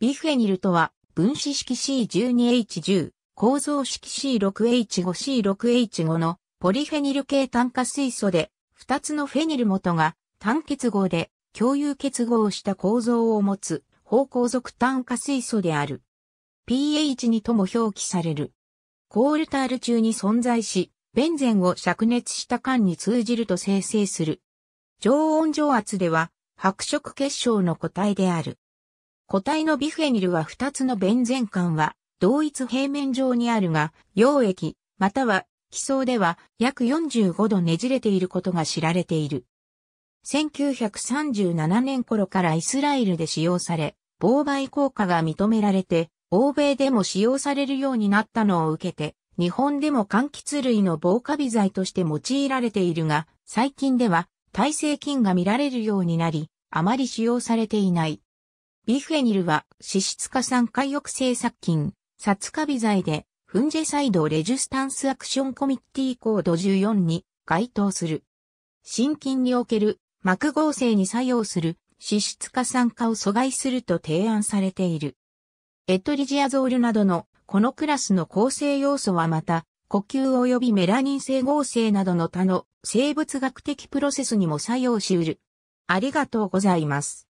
ビフェニルとは、分子式 C12H10、構造式 C6H5C6H5 のポリフェニル系炭化水素で、2つのフェニル元が単結合で共有結合した構造を持つ方向属炭化水素である。pH2 とも表記される。コールタール中に存在し、ベンゼンを灼熱した間に通じると生成する。常温常圧では白色結晶の個体である。個体のビフェニルは2つのベンゼン管は同一平面上にあるが、溶液、または気層では約45度ねじれていることが知られている。1937年頃からイスラエルで使用され、妨害効果が認められて、欧米でも使用されるようになったのを受けて、日本でも柑橘類の防カビ剤として用いられているが、最近では耐性菌が見られるようになり、あまり使用されていない。ビフェニルは脂質化酸化抑制殺菌、殺カビ剤で、フンジェサイドレジスタンスアクションコミッティコード14に該当する。心筋における膜合成に作用する脂質化酸化を阻害すると提案されている。エトリジアゾールなどのこのクラスの構成要素はまた、呼吸及びメラニン性合成などの他の生物学的プロセスにも作用しうる。ありがとうございます。